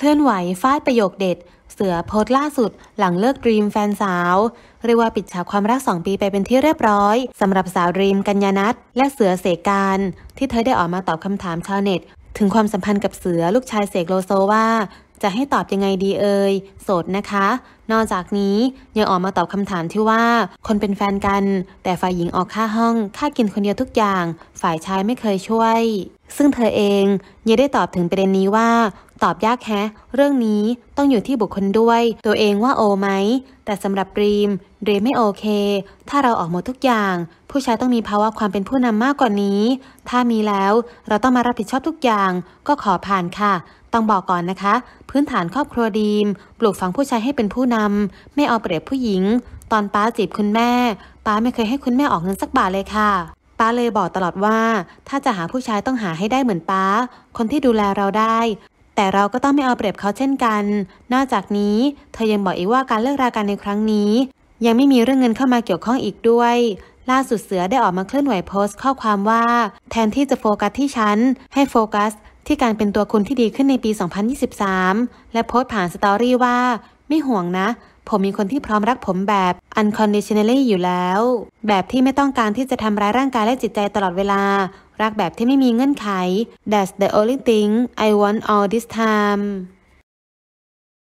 เคลื่อนไหวฟาดประโยคเด็ด เสือโพสต์ล่าสุด หลังเลิกดรีมแฟนสาว เรียกว่าปิดฉากความรัก 2 ปีไปเป็นที่เรียบร้อยสำหรับสาวดรีมกัญญาณัทและเสือเสกการ ที่เธอได้ออกมาตอบคำถามชาวเน็ต ถึงความสัมพันธ์กับเสือลูกชายเสกโลโซว่า จะให้ตอบยังไงดีเอ่ย โสดนะคะ นอกจากนี้ ยังออกมาตอบคำถามที่ว่า คนเป็นแฟนกัน แต่ฝ่ายหญิงออกค่าห้องค่ากินคนเดียวทุกอย่าง ฝ่ายชายไม่เคยช่วย ซึ่งเธอเองยังได้ตอบถึงประเด็นนี้ว่าตอบยากแฮะ เรื่องนี้ต้องอยู่ที่บุคคลด้วย ตัวเองว่าโอไหม แต่สำหรับดรีมเรมไม่โอเค ถ้าเราออกหมดทุกอย่าง ผู้ชายต้องมีภาวะความเป็นผู้นำมากกว่านี้ ถ้ามีแล้ว เราต้องมารับผิดชอบทุกอย่าง ก็ขอผ่านค่ะ ต้องบอกก่อนนะคะ พื้นฐานครอบครัวดีม ปลูกฝังผู้ชายให้เป็นผู้นำ ไม่เอาเปรียบผู้หญิง ตอนป้าจีบคุณแม่ ป้าไม่เคยให้คุณแม่ออกเงินสักบาทเลยค่ะ ป้าเลยบอกตลอดว่า ถ้าจะหาผู้ชายต้องหาให้ได้เหมือนป้า คนที่ดูแลเราได้แต่เราก็ต้องไม่เอาเปรียบเขาเช่นกัน นอกจากนี้ เธอยังบอกอีกว่าการเลิกรากันในครั้งนี้ ยังไม่มีเรื่องเงินเข้ามาเกี่ยวข้องอีกด้วย ล่าสุดเสือได้ออกมาเคลื่อนไหวโพสต์ข้อความว่า แทนที่จะโฟกัสที่ฉัน ให้โฟกัสที่การเป็นตัวคุณที่ดีขึ้นในปี 2023 และโพสต์ผ่านสตอรี่ว่าไม่ห่วงนะ ผมมีคนที่พร้อมรักผมแบบ unconditionally อยู่แล้ว แบบที่ไม่ต้องการที่จะทำร้ายร่างกายและจิตใจตลอดเวลา รักแบบที่ไม่มีเงื่อนไข That's the only thing I want all this time